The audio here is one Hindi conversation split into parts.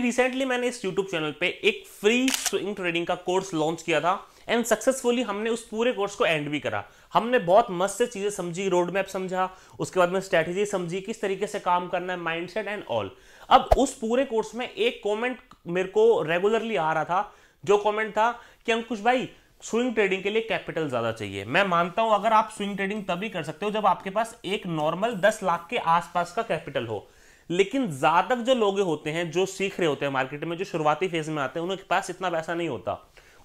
अभी रिसेंटली मैंने इस यूट्यूब चैनल पे एक फ्री स्विंग ट्रेडिंग का कोर्स लॉन्च किया था एंड सक्सेसफुली हमने उस पूरे कोर्स को एंड भी करा हमने बहुत मस्त से चीज़ें समझी रोड मैप समझा उसके बाद में स्ट्रैटेजी समझी किस तरीके से काम करना है माइंडसेट एंड ऑल अब उस पूरे कोर्स में एक कमेंट मेरे को रेगुलरली आ रहा था जो कमेंट था कि अंकुश भाई स्विंग ट्रेडिंग के लिए कैपिटल ज्यादा चाहिए मैं मानता हूं अगर आप स्विंग ट्रेडिंग तभी कर सकते हो जब आपके पास एक नॉर्मल दस लाख के आसपास का कैपिटल हो लेकिन ज्यादातर जो लोग होते हैं जो सीख रहे होते हैं मार्केट में जो शुरुआती फेज में आते हैं उनके पास इतना पैसा नहीं होता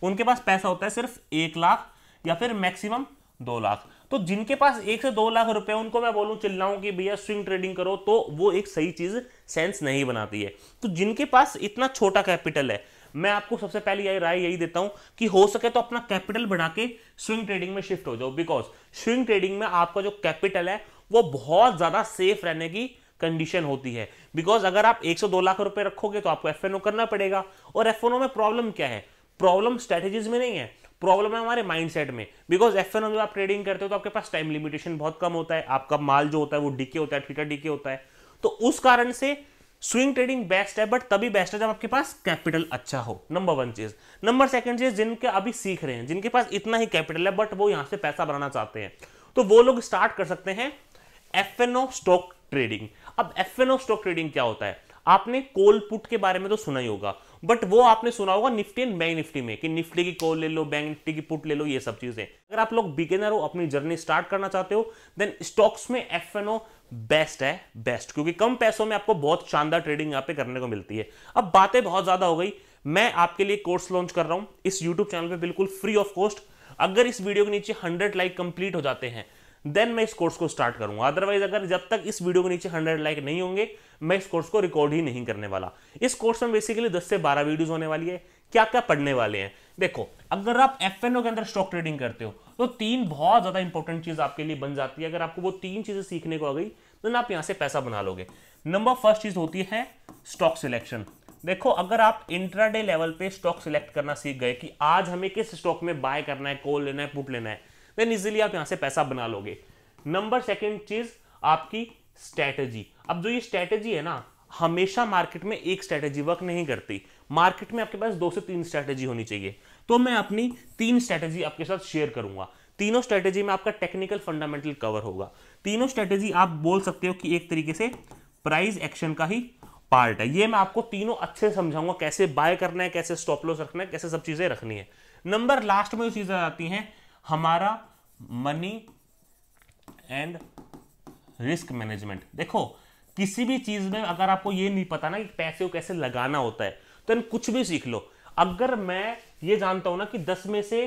उनके पास पैसा होता है सिर्फ एक लाख या फिर मैक्सिमम दो लाख तो जिनके पास एक से दो लाख रुपए उनको मैं बोलूं चिल्लाऊं कि भैया स्विंग ट्रेडिंग करो तो वो एक सही चीज सेंस नहीं बनाती है तो जिनके पास इतना छोटा कैपिटल है मैं आपको सबसे पहले यही राय यही देता हूं कि हो सके तो अपना कैपिटल बढ़ा के स्विंग ट्रेडिंग में शिफ्ट हो जाओ बिकॉज स्विंग ट्रेडिंग में आपका जो कैपिटल है वो बहुत ज्यादा सेफ रहने की कंडीशन होती है बिकॉज अगर आप एक दो लाख रुपए रखोगे तो आपको एफ करना पड़ेगा और एफ में प्रॉब्लम क्या है प्रॉब्लम स्ट्रेटेजीज में नहीं है प्रॉब्लम है हमारे माइंडसेट में बिकॉज एफएनओ में जब आप ट्रेडिंग करते हो तो आपके पास टाइम लिमिटेशन बहुत कम होता है आपका माल जो होता है वो डीके होता है ट्विटर डीके होता है तो उस कारण से स्विंग ट्रेडिंग बेस्ट है बट तभी बेस्ट है जब आपके पास कैपिटल अच्छा हो नंबर वन चीज नंबर सेकंड चीज जिनके अभी सीख रहे हैं जिनके पास इतना ही कैपिटल है बट वो यहां से पैसा बनाना चाहते हैं तो वो लोग स्टार्ट कर सकते हैं एफ स्टॉक ट्रेडिंग अब एफ एन स्टॉक ट्रेडिंग क्या होता है आपने कोल पुट के बारे में तो सुना ही होगा बट वो आपने सुना होगा निफ्टी एंड बैंक निफ्टी में कि निफ्टी की कॉल ले लो बैंक निफ्टी की पुट ले लो ये सब चीजें अगर आप लोग बिगेनर हो अपनी जर्नी स्टार्ट करना चाहते हो देन स्टॉक्स में एफ एन ओ बेस्ट है बेस्ट क्योंकि कम पैसों में आपको बहुत शानदार ट्रेडिंग यहाँ पे करने को मिलती है अब बातें बहुत ज्यादा हो गई मैं आपके लिए कोर्स लॉन्च कर रहा हूं इस यूट्यूब चैनल पर बिल्कुल फ्री ऑफ कॉस्ट अगर इस वीडियो के नीचे हंड्रेड लाइक कंप्लीट हो जाते हैं देन मैं इस कोर्स को स्टार्ट करूंगा अदरवाइज अगर जब तक इस वीडियो के नीचे हंड्रेड लाइक नहीं होंगे मैं इस कोर्स को रिकॉर्ड ही नहीं करने वाला इस कोर्स में बेसिकली दस से बारह वीडियोज होने वाली है क्या क्या पढ़ने वाले हैं देखो अगर आप एफ के अंदर स्टॉक ट्रेडिंग करते हो तो तीन बहुत ज्यादा इंपॉर्टेंट चीज आपके लिए बन जाती है अगर आपको वो तीन चीजें सीखने को आ गई तो ना आप यहां से पैसा बना लोगे नंबर फर्स्ट चीज होती है स्टॉक सिलेक्शन देखो अगर आप इंट्राडे लेवल पे स्टॉक सिलेक्ट करना सीख गए कि आज हमें किस स्टॉक में बाय करना है कॉल लेना है पुट लेना है देन इजिली आप यहां से पैसा बना लोगे नंबर सेकेंड चीज आपकी स्ट्रैटेजी अब जो ये स्ट्रैटेजी है ना हमेशा मार्केट में एक स्ट्रैटेजी वर्क नहीं करती मार्केट में आपके पास दो से तीन स्ट्रैटेजी होनी चाहिए तो मैं अपनी तीन स्ट्रैटेजी आपके साथ शेयर करूंगा तीनों स्ट्रैटेजी में आपका टेक्निकल फंडामेंटल कवर होगा तीनों स्ट्रैटेजी आप बोल सकते हो कि एक तरीके से प्राइस एक्शन का ही पार्ट है ये मैं आपको तीनों अच्छे समझाऊंगा कैसे बाय करना है कैसे स्टॉप लॉस रखना है कैसे सब चीजें रखनी है नंबर लास्ट में जो चीजें आती हैं हमारा मनी एंड रिस्क मैनेजमेंट देखो किसी भी चीज में अगर आपको ये नहीं पता ना कि पैसे को कैसे लगाना होता है तो कुछ भी सीख लो अगर मैं ये जानता हूं ना कि दस में से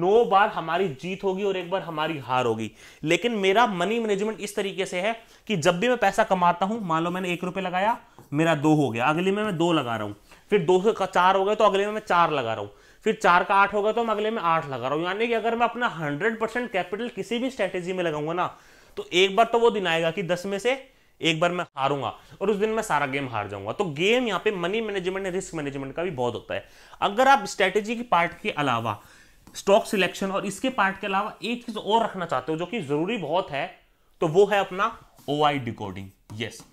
नौ बार हमारी जीत होगी और एक बार हमारी हार होगी लेकिन मेरा मनी मैनेजमेंट इस तरीके से है कि जब भी मैं पैसा कमाता हूं मान लो मैंने एक रुपये लगाया मेरा दो हो गया अगले में मैं दो लगा रहा हूं फिर दो से चार हो गए तो अगले में मैं चार लगा रहा हूं फिर चार का आठ होगा तो मैं अगले में आठ लगा रहा हूँ यानी कि अगर मैं अपना हंड्रेड परसेंट कैपिटल किसी भी स्ट्रेटेजी में लगाऊंगा ना तो एक बार तो वो दिन आएगा कि दस में से एक बार मैं हारूंगा और उस दिन मैं सारा गेम हार जाऊंगा तो गेम यहाँ पे मनी मैनेजमेंट रिस्क मैनेजमेंट का भी बहुत होता है अगर आप स्ट्रेटेजी की पार्ट के अलावा स्टॉक सिलेक्शन और इसके पार्ट के अलावा एक चीज और रखना चाहते हो जो कि जरूरी बहुत है तो वो है अपना ओ आई डिकोडिंग यस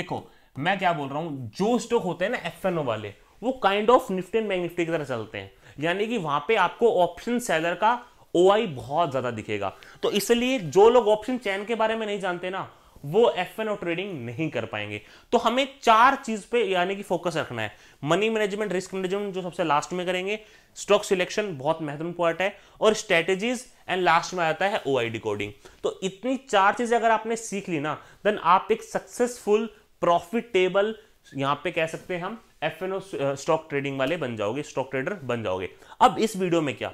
देखो मैं क्या बोल रहा हूं जो स्टॉक होते हैं ना एफ वाले वो kind of Nifty and bank Nifty की तरह चलते हैं यानी कि वहां पे आपको ऑप्शन सेलर का ओ बहुत ज्यादा दिखेगा तो इसलिए जो लोग ऑप्शन चैन के बारे में नहीं जानते ना वो एफ एन ओ ट्रेडिंग नहीं कर पाएंगे तो हमें चार चीज पे यानी कि फोकस रखना है मनी मैनेजमेंट रिस्क मैनेजमेंट जो सबसे लास्ट में करेंगे स्टॉक सिलेक्शन बहुत महत्वपूर्ण पॉइंट है और स्ट्रेटेजीज एंड लास्ट में आता है ओ आई तो इतनी चार चीजें अगर आपने सीख ली ना देन आप एक सक्सेसफुल प्रॉफिटेबल यहां पे कह सकते हैं हम एफ स्टॉक ट्रेडिंग वाले बन जाओगे स्टॉक ट्रेडर बन जाओगे अब इस वीडियो में क्या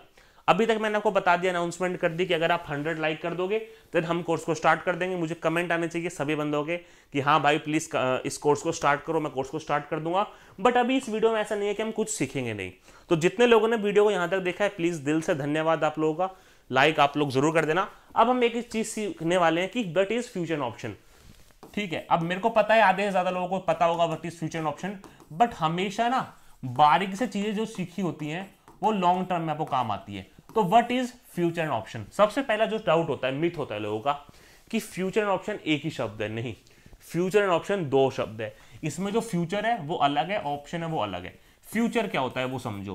अभी तक मैंने आपको बता दिया अनाउंसमेंट कर दी कि अगर आप 100 लाइक कर दोगे तो हम कोर्स को स्टार्ट कर देंगे मुझे कमेंट आने चाहिए सभी बंदों के कि हाँ भाई प्लीज़ uh, इस कोर्स को स्टार्ट करो मैं कोर्स को स्टार्ट कर दूंगा बट अभी इस वीडियो में ऐसा नहीं है कि हम कुछ सीखेंगे नहीं तो जितने लोगों ने वीडियो को यहाँ तक देखा है प्लीज़ दिल से धन्यवाद आप लोगों का लाइक आप लोग जरूर कर देना अब हम एक चीज़ सीखने वाले हैं कि दट इज़ फ्यूचर ऑप्शन ठीक है अब मेरे को पता है आधे से ज़्यादा लोगों को पता होगा what is future option but हमेशा ना बारीक से चीजें जो सीखी होती हैं वो लॉन्ग टर्म में आपको काम आती है तो what is future and option सबसे पहला जो डाउट होता है मिथ होता है लोगों का कि फ्यूचर एंड ऑप्शन एक ही शब्द है नहीं फ्यूचर एंड ऑप्शन दो शब्द है इसमें जो फ्यूचर है वो अलग है ऑप्शन है वो अलग है फ्यूचर क्या होता है वो समझो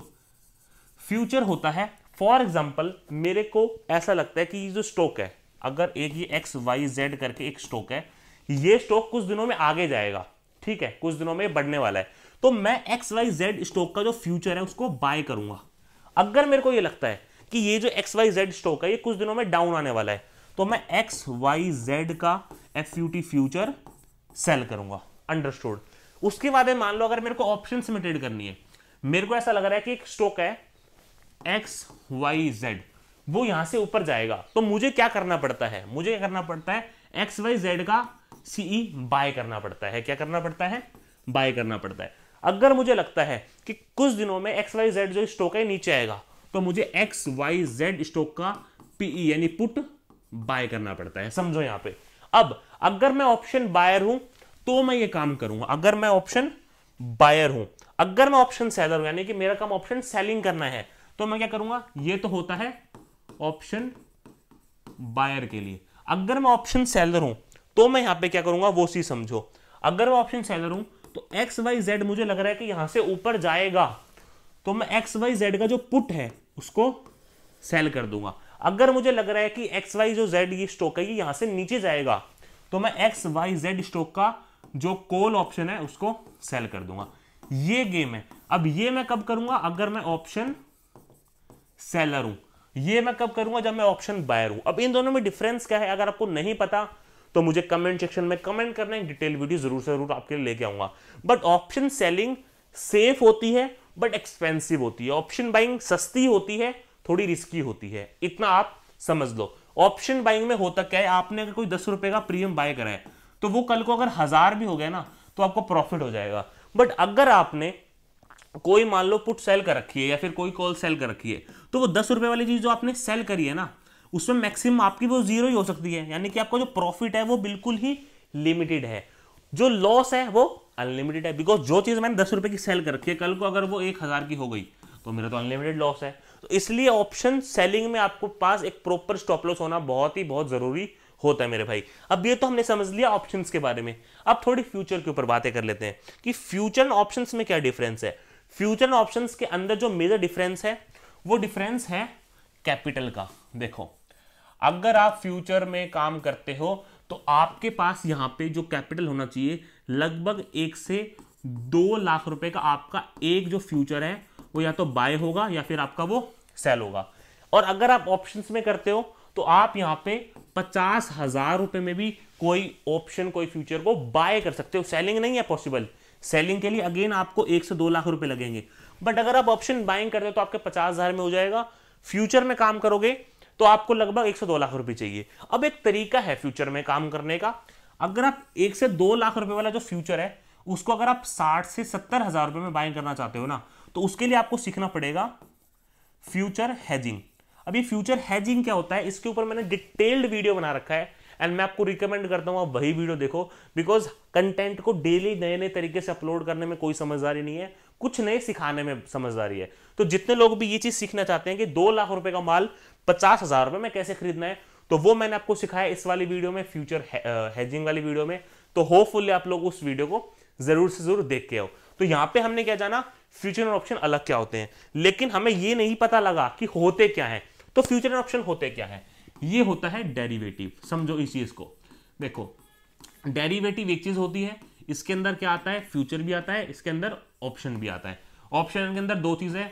फ्यूचर होता है फॉर एग्जाम्पल मेरे को ऐसा लगता है कि ये जो स्टॉक है अगर एक ये एक्स वाई जेड करके एक स्टॉक है ये स्टॉक कुछ दिनों में आगे जाएगा ठीक है कुछ दिनों में बढ़ने वाला है तो मैं एक्स वाई जेड स्टॉक का जो फ्यूचर है उसको बाय करूंगा अगर मेरे को ये लगता है कि ये जो एक्स वाई जेड स्टॉक है ये कुछ दिनों में डाउन आने वाला है तो मैं एक्स वाई जेड का F U T future sell करूंगा अंडरस्टूड उसके बाद मान लो अगर मेरे को ऑप्शन में ट्रेड करनी है मेरे को ऐसा लग रहा है कि एक स्टॉक है एक्स वाई जेड वो यहां से ऊपर जाएगा तो मुझे क्या करना पड़ता है मुझे क्या करना पड़ता है एक्स वाई जेड का सीई बाय करना पड़ता है क्या करना पड़ता है बाय करना पड़ता है अगर मुझे लगता है कि कुछ दिनों में एक्स वाई जेड जो स्टॉक है नीचे आएगा तो मुझे एक्स वाई जेड स्टॉक का पीई e, यानी पुट बाय करना पड़ता है समझो यहां पे अब अगर मैं ऑप्शन बायर हूं तो मैं ये काम करूंगा अगर मैं ऑप्शन बायर हूं अगर मैं ऑप्शन सेलर हूं यानी कि मेरा काम ऑप्शन सेलिंग करना है तो मैं क्या करूंगा ये तो होता है ऑप्शन बायर के लिए अगर मैं ऑप्शन सेलर हूं तो मैं यहां पे क्या करूंगा वो सी समझो अगर मैं ऑप्शन सेलर हूं तो एक्स वाई जेड मुझे लग रहा है कि यहां से ऊपर जाएगा तो मैं एक्स वाई जेड का जो पुट है उसको सेल कर दूंगा अगर मुझे लग रहा है कि एक्स वाई जो जेड ये स्टॉक है ये यहां से नीचे जाएगा तो मैं एक्स वाई जेड स्टॉक का जो कॉल ऑप्शन है उसको सेल कर दूंगा ये गेम है अब ये मैं कब करूंगा अगर मैं ऑप्शन सेलर हूं ये मैं कब करूंगा जब मैं ऑप्शन बायर हूं अब इन दोनों में डिफरेंस क्या है अगर आपको नहीं पता तो मुझे कमेंट सेक्शन में कमेंट करना है डिटेल वीडियो जरूर से जरूर आपके लिए लेके आऊंगा बट ऑप्शन सेलिंग सेफ होती है बट एक्सपेंसिव होती है ऑप्शन बाइंग सस्ती होती है थोड़ी रिस्की होती है इतना आप समझ लो ऑप्शन बाइंग में होता क्या है आपने अगर कोई दस रुपए का प्रीमियम बाय करा है तो वो कल को अगर हजार भी हो गया ना तो आपको प्रॉफिट हो जाएगा बट अगर आपने कोई मान लो पुट सेल कर रखी है या फिर कोई कॉल सेल कर रखी है तो वो दस रुपए वाली चीज जो आपने सेल करी है ना उसमें मैक्सिमम आपकी वो जीरो ही हो सकती है यानी कि आपका जो प्रॉफिट है वो बिल्कुल ही लिमिटेड है जो लॉस है वो अनलिमिटेड है बिकॉज जो चीज़ मैंने दस रुपए की सेल कर रखी है कल को अगर वो एक हज़ार की हो गई तो मेरा तो अनलिमिटेड लॉस है तो इसलिए ऑप्शन सेलिंग में आपको पास एक प्रॉपर स्टॉप लॉस होना बहुत ही बहुत ज़रूरी होता है मेरे भाई अब ये तो हमने समझ लिया ऑप्शन के बारे में अब थोड़ी फ्यूचर के ऊपर बातें कर लेते हैं कि फ्यूचर ऑप्शन में क्या डिफरेंस है फ्यूचर ऑप्शन के अंदर जो मेजर डिफरेंस है वो डिफरेंस है कैपिटल का देखो अगर आप फ्यूचर में काम करते हो तो आपके पास यहां पे जो कैपिटल होना चाहिए लगभग एक से दो लाख रुपए का आपका एक जो फ्यूचर है वो या तो बाय होगा या फिर आपका वो सेल होगा और अगर आप ऑप्शन में करते हो तो आप यहां पे पचास हजार रुपए में भी कोई ऑप्शन कोई फ्यूचर को बाय कर सकते हो सेलिंग नहीं है पॉसिबल सेलिंग के लिए अगेन आपको एक से दो लाख रुपए लगेंगे बट अगर आप ऑप्शन बाइंग करते हो तो आपके पचास हजार में हो जाएगा फ्यूचर में काम करोगे तो आपको लगभग एक से दो लाख रुपए चाहिए अब एक तरीका है फ्यूचर में काम करने का अगर आप एक से दो लाख रुपए वाला जो फ्यूचर है उसको अगर आप साठ से सत्तर हजार रुपए में बाइंग करना चाहते हो ना तो उसके लिए आपको सीखना पड़ेगा फ्यूचर हैजिंग अब ये फ्यूचर हैजिंग क्या होता है इसके ऊपर मैंने डिटेल्ड वीडियो बना रखा है एंड मैं आपको रिकमेंड करता हूं आप वही वीडियो देखो बिकॉज कंटेंट को डेली नए नए तरीके से अपलोड करने में कोई समझदारी नहीं है कुछ नए सिखाने में समझदारी है तो जितने लोग भी ये चीज़ सीखना चाहते हैं कि दो लाख रुपए का माल पचास हजार रुपए में कैसे खरीदना है तो वो मैंने आपको सिखाया इस वाली वीडियो में फ्यूचर हेजिंग वाली वीडियो में तो होपफुली आप लोग उस वीडियो को जरूर से जरूर देख के आओ तो यहां पर हमने क्या जाना फ्यूचर एंड ऑप्शन अलग क्या होते हैं लेकिन हमें ये नहीं पता लगा कि होते क्या है तो फ्यूचर एंड ऑप्शन होते क्या है ये होता है डेरिवेटिव समझो इस चीज को देखो डेरिवेटिव एक चीज होती है इसके अंदर क्या आता है फ्यूचर भी आता है इसके अंदर ऑप्शन भी आता है ऑप्शन के अंदर दो चीजें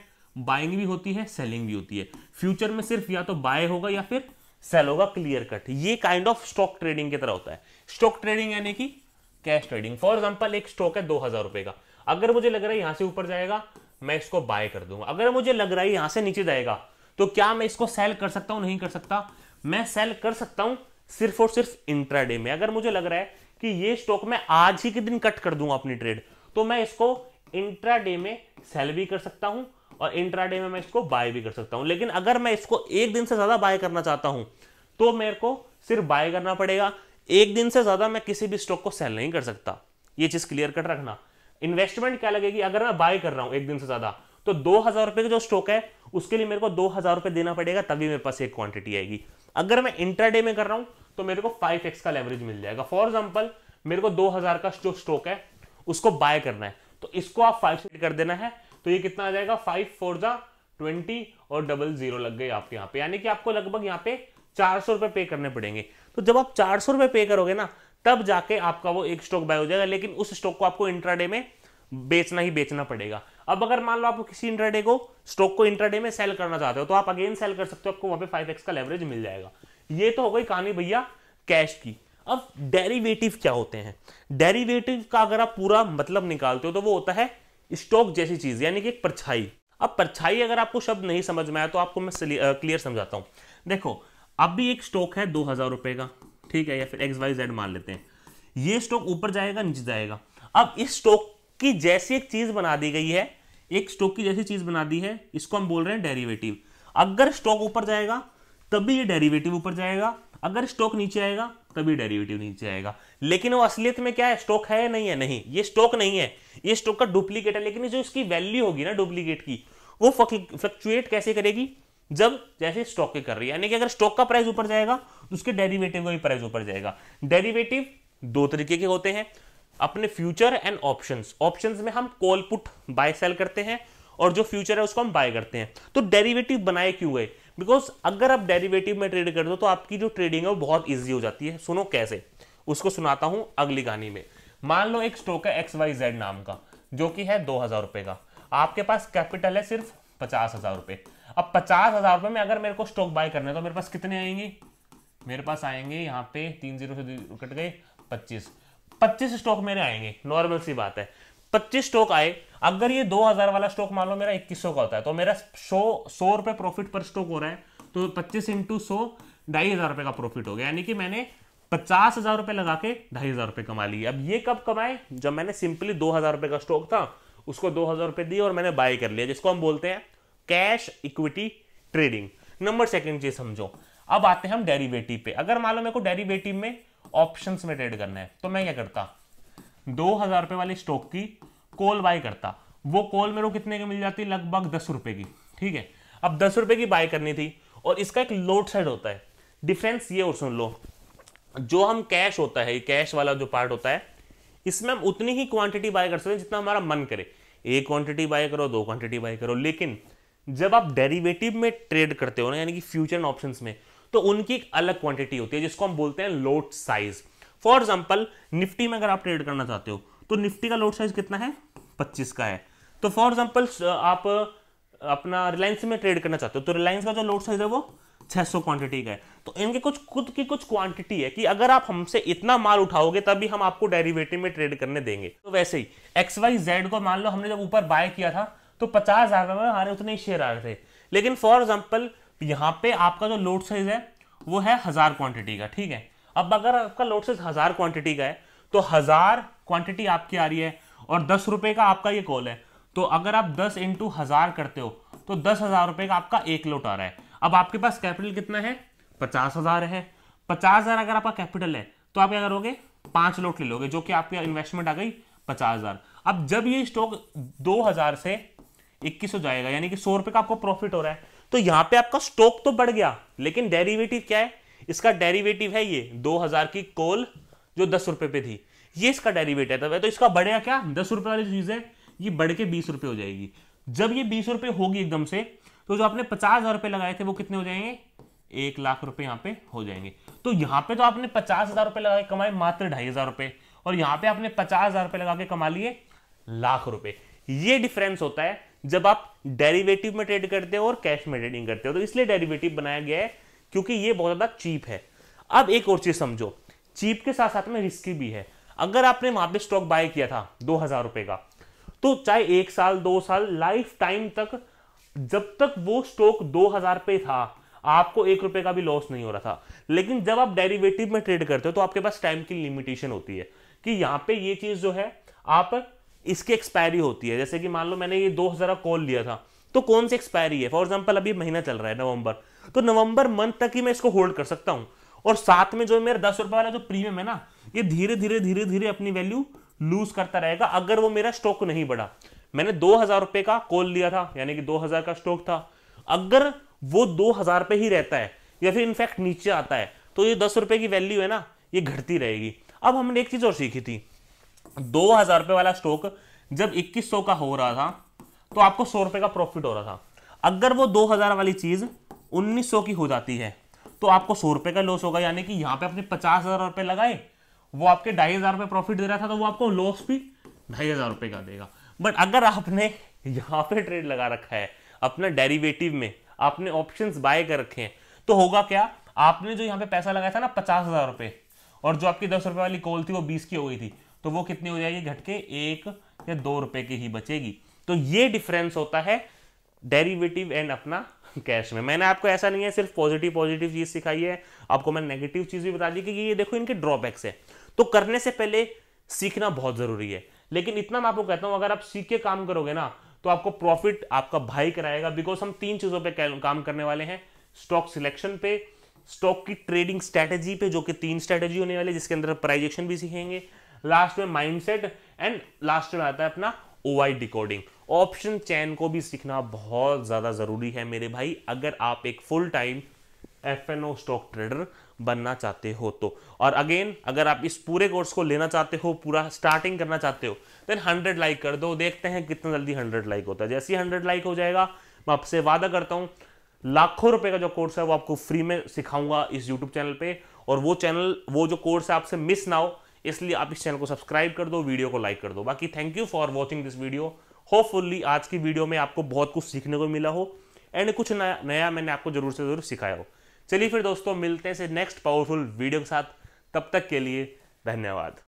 बाइंग भी होती है सेलिंग भी होती है फ्यूचर में सिर्फ या तो बाय होगा या फिर सेल होगा क्लियर कट ये काइंड ऑफ स्टॉक ट्रेडिंग की तरह होता है स्टॉक ट्रेडिंग यानी कि कैश ट्रेडिंग फॉर एग्जाम्पल एक स्टॉक है दो हजार रुपए का अगर मुझे लग रहा है यहां से ऊपर जाएगा मैं इसको बाय कर दूंगा अगर मुझे लग रहा है यहां से नीचे जाएगा तो क्या मैं इसको सेल कर सकता हूं नहीं कर सकता मैं सेल कर सकता हूं सिर्फ और सिर्फ इंट्राडे में अगर मुझे लग रहा है कि ये स्टॉक मैं आज ही के दिन कट कर दूंगा अपनी ट्रेड तो मैं इसको इंट्राडे में सेल भी कर सकता हूं और इंट्राडे में मैं इसको बाय भी कर सकता हूं लेकिन अगर मैं इसको एक दिन से ज़्यादा बाय करना चाहता हूं तो मेरे को सिर्फ बाय करना पड़ेगा एक दिन से ज़्यादा मैं किसी भी स्टॉक को सेल नहीं कर सकता ये चीज़ क्लियर कट रखना इन्वेस्टमेंट क्या लगेगी अगर मैं बाय कर रहा हूं एक दिन से ज़्यादा तो दो हज़ार रुपए का जो स्टॉक है उसके लिए मेरे को दो हज़ार रुपए देना पड़ेगा तभी मेरे पास एक क्वांटिटी आएगी अगर मैं इंट्राडे में कर रहा हूं तो मेरे को फाइव एक्स का लेवरेज मिल जाएगा फॉर एग्जाम्पल मेरे को दो हज़ार का जो स्टॉक है उसको बाय करना है तो इसको आप फाइव से कर देना है तो ये कितना आ जाएगा फाइव फोर जा ट्वेंटी और डबल जीरो लग गए आपके यहाँ पे यानी कि आपको लगभग यहाँ पे चार सौ रुपए पे करने पड़ेंगे तो जब आप चार सौ रुपए पे करोगे ना तब जाके आपका वो एक स्टॉक बाय हो जाएगा लेकिन उस स्टॉक को आपको इंट्राडे में बेचना ही बेचना पड़ेगा अब अगर मान लो आप किसी इंट्राडे को स्टॉक को इंट्राडे में सेल करना चाहते हो तो आप अगेन सेल कर सकते हो आपको वहां पे फाइव एक्स का लेवरेज मिल जाएगा ये तो हो गई कहानी भैया कैश की अब डेरिवेटिव क्या होते हैं डेरिवेटिव का अगर आप पूरा मतलब निकालते हो तो वो होता है स्टॉक जैसी चीज यानी कि एक परछाई अब परछाई अगर आपको शब्द नहीं समझ में आया तो आपको मैं क्लियर समझाता हूं देखो अब भी एक स्टॉक है दो हजार रुपए का ठीक है या फिर एक्स वाई जेड मान लेते हैं ये स्टॉक ऊपर जाएगा नीचे जाएगा अब इस स्टॉक की जैसी एक चीज बना दी गई है एक स्टॉक की जैसी चीज बना दी है इसको हम बोल रहे हैं डेरिवेटिव अगर स्टॉक ऊपर जाएगा तभी ये डेरिवेटिव ऊपर जाएगा अगर स्टॉक नीचे आएगा तभी डेरिवेटिव नीचे आएगा लेकिन वो असलियत में क्या है स्टॉक है नहीं है नहीं ये स्टॉक नहीं है ये स्टॉक का डुप्लीकेट है लेकिन जो इसकी वैल्यू होगी ना डुप्लीकेट की वो फ्लक्चुएट कैसे करेगी जब जैसे स्टॉक के कर रही है यानी कि अगर स्टॉक का प्राइस ऊपर जाएगा तो उसके डेरिवेटिव का भी प्राइस ऊपर जाएगा डेरिवेटिव दो तरीके के होते हैं अपने फ्यूचर एंड ऑप्शंस ऑप्शंस में हम कॉल पुट बाय सेल करते हैं और जो फ्यूचर है उसको हम बाय करते हैं तो डेरिवेटिव बनाए क्यों गए बिकॉज अगर आप डेरिवेटिव में ट्रेड कर दो तो आपकी जो ट्रेडिंग है वो बहुत ईजी हो जाती है सुनो कैसे उसको सुनाता हूं अगली कहानी में मान लो एक स्टॉक है एक्स वाई जेड नाम का जो कि है दो हजार रुपए का आपके पास कैपिटल है सिर्फ पचास हजार रुपए अब पचास हजार रुपए में अगर मेरे को स्टॉक बाय करना है तो मेरे पास कितने आएंगे मेरे पास आएंगे यहाँ पे तीन जीरो से कट गए पच्चीस पच्चीस स्टॉक मेरे आएंगे नॉर्मल सी बात है पच्चीस स्टॉक आए अगर ये 2000 वाला स्टॉक मान लो मेरा 2100 का होता है तो मेरा सौ सौ रुपये प्रॉफिट पर स्टॉक हो रहा है तो 25 इंटू सौ ढाई हज़ार रुपए का प्रॉफिट हो गया यानी कि मैंने पचास हज़ार रुपए लगा के ढाई हज़ार रुपए कमा लिए अब ये कब कमाए जब मैंने सिंपली दो हज़ार रुपए का स्टॉक था उसको दो हज़ार रुपए दिए और मैंने बाय कर लिया जिसको हम बोलते हैं cash equity trading number second चीज़ समझो अब आते हैं हम डेरीवेटिव पे अगर मान लो मेरे को डेरीवेटिव में ऑप्शन में ट्रेड करना है तो मैं क्या करता दो हज़ार रुपए वाली स्टॉक की कोल बाय करता वो कोल मेरे को कितने की मिल जाती लगभग दस रुपए की ठीक है अब दस रुपए की बाय करनी थी और इसका एक लोड साइड होता है डिफरेंस ये और सुन लो जो हम कैश होता है कैश वाला जो पार्ट होता है इसमें हम उतनी ही क्वांटिटी बाय कर सकते हैं जितना हमारा मन करे एक क्वांटिटी बाय करो दो क्वांटिटी बाय करो लेकिन जब आप डेरिवेटिव में ट्रेड करते हो ना यानी कि फ्यूचर ऑप्शन में तो उनकी एक अलग क्वांटिटी होती है जिसको हम बोलते हैं lot size for example Nifty में अगर आप ट्रेड करना चाहते हो तो निफ्टी का लोड साइज कितना है पच्चीस का है तो फॉर एग्जाम्पल आप अपना रिलायंस में ट्रेड करना चाहते हो तो रिलायंस का जो लोड साइज है वो 600 क्वांटिटी का है तो इनके कुछ खुद की कुछ क्वांटिटी है कि अगर आप हमसे इतना माल उठाओगे तभी हम आपको डेरिवेटिव में ट्रेड करने देंगे तो वैसे ही एक्स वाई जेड को मान लो हमने जब ऊपर बाय किया था तो पचास हजार में हमारे उतने ही शेयर आ रहे थे लेकिन फॉर एग्जाम्पल यहाँ पे आपका जो लोड साइज है वो है हजार क्वांटिटी का ठीक है अब अगर आपका लोड साइज हजार क्वांटिटी का है तो हजार क्वांटिटी आपकी आ रही है और दस रुपये का आपका ये कॉल है तो अगर आप दस इंटू हज़ार करते हो तो दस हज़ार रुपये का आपका एक लोट आ रहा है अब आपके पास कैपिटल कितना है पचास हज़ार है पचास हज़ार अगर आपका कैपिटल है तो आप क्या करोगे पाँच लोट ले लोगे जो कि आपकी इन्वेस्टमेंट आ गई पचास हज़ार अब जब ये स्टॉक दो हज़ार से इक्कीस हो जाएगा यानी कि सौ का आपको प्रॉफिट हो रहा है तो यहाँ पे आपका स्टॉक तो बढ़ गया लेकिन डेरिवेटिव क्या है इसका डेरिवेटिव है ये 2000 की कोल जो दस रुपए पे थी ये इसका डेरिवेटिव है तो, तो इसका बढ़ेगा क्या दस रुपए वाली चीज है ये बढ़ के बीस रुपए हो जाएगी जब ये बीस रुपए होगी एकदम से तो जो आपने पचास हजार रुपए लगाए थे वो कितने हो जाएंगे एक लाख रुपए यहाँ पे हो जाएंगे तो यहाँ पे तो आपने पचास हजार रुपए लगा के कमाए मात्र ढाई हजार रुपए और यहाँ पे आपने पचास हजार रुपए लगा के कमा लिए लाख रुपए ये डिफरेंस होता है जब आप डेरिवेटिव में ट्रेड करते हो और कैश में ट्रेडिंग करते हो तो इसलिए डेरिवेटिव बनाया गया है क्योंकि ये बहुत ज्यादा चीप है अब एक और चीज समझो चीप के साथ साथ में रिस्की भी है अगर आपने वहां पे स्टॉक बाय किया था दो हजार रुपए का तो चाहे एक साल दो साल लाइफ टाइम तक जब तक वो स्टॉक दो हजार पे था आपको एक रुपए का भी लॉस नहीं हो रहा था लेकिन जब आप डेरिवेटिव में ट्रेड करते हो तो आपके पास टाइम की लिमिटेशन होती है कि यहाँ पे ये चीज जो है आप इसकी एक्सपायरी होती है जैसे कि मान लो मैंने ये दो हजार का कॉल लिया था तो कौन सी एक्सपायरी है फॉर एग्जाम्पल अभी महीना चल रहा है नवंबर तो नवंबर मंथ तक ही मैं इसको होल्ड कर सकता हूँ और साथ में जो मेरा दस रुपए वाला जो प्रीमियम है ना ये धीरे धीरे धीरे धीरे अपनी वैल्यू लूज करता रहेगा अगर वो मेरा स्टॉक नहीं बढ़ा मैंने दो हजार रुपए का कॉल लिया था यानी कि दो हजार का स्टॉक था अगर वो दो हजार पे ही रहता है या फिर इनफैक्ट नीचे आता है तो ये दस रुपए की वैल्यू है ना ये घटती रहेगी अब हमने एक चीज और सीखी थी दो हजार रुपए वाला स्टॉक जब इक्कीस सौ का हो रहा था तो आपको सौ रुपए का प्रॉफिट हो रहा था अगर वो दो हजार वाली चीज उन्नीस सौ की हो जाती है तो आपको सौ रुपए का लॉस होगा यानी कि यहां पे अपने पचास हजार रुपए लगाए वो आपके ढाई हज़ार रुपये प्रॉफिट दे रहा था तो वो आपको लॉस भी ढाई हज़ार रुपये का देगा बट अगर आपने यहाँ पे ट्रेड लगा रखा है अपना डेरिवेटिव में आपने ऑप्शन बाय कर रखे हैं तो होगा क्या आपने जो यहाँ पे पैसा लगाया था ना पचास हज़ार रुपये और जो आपकी दस रुपये वाली कॉल थी वो बीस की हो गई थी तो वो कितनी हो जाएगी घटके एक या दो रुपये की ही बचेगी तो ये डिफरेंस होता है डेरिवेटिव एंड अपना कैश में मैंने आपको ऐसा नहीं है सिर्फ पॉजिटिव पॉजिटिव चीज़ सिखाई है आपको मैंने नेगेटिव चीज़ भी बता दी कि ये देखो इनके ड्रॉबैक्स है तो करने से पहले सीखना बहुत ज़रूरी है लेकिन इतना मैं आपको कहता हूं अगर आप सीख के काम करोगे ना तो आपको प्रॉफिट आपका भाई कराएगा बिकॉज हम तीन चीज़ों पर काम करने वाले हैं स्टॉक सिलेक्शन पे स्टॉक की ट्रेडिंग स्ट्रैटेजी पे जो कि तीन स्ट्रैटेजी होने वाली है जिसके अंदर प्राइजेक्शन भी सीखेंगे लास्ट में माइंडसेट एंड लास्ट में आता है अपना ओवाई डिकोडिंग ऑप्शन चैन को भी सीखना बहुत ज़्यादा ज़रूरी है मेरे भाई अगर आप एक full time F N O stock trader बनना चाहते हो तो और अगेन अगर आप इस पूरे कोर्स को लेना चाहते हो पूरा स्टार्टिंग करना चाहते हो देन हंड्रेड लाइक कर दो देखते हैं कितना जल्दी हंड्रेड लाइक होता है जैसे ही हंड्रेड लाइक हो जाएगा मैं आपसे वादा करता हूं लाखों रुपए का जो कोर्स है वो आपको फ्री में सिखाऊंगा इस यूट्यूब चैनल पे और वो चैनल वो जो कोर्स है आपसे मिस ना हो इसलिए आप इस चैनल को सब्सक्राइब कर दो वीडियो को लाइक कर दो बाकी thank you for watching this video hopefully आज की वीडियो में आपको बहुत कुछ सीखने को मिला हो एंड कुछ नया नया मैंने आपको जरूर से जरूर सिखाया हो चलिए फिर दोस्तों मिलते हैं नेक्स्ट पावरफुल वीडियो के साथ तब तक के लिए धन्यवाद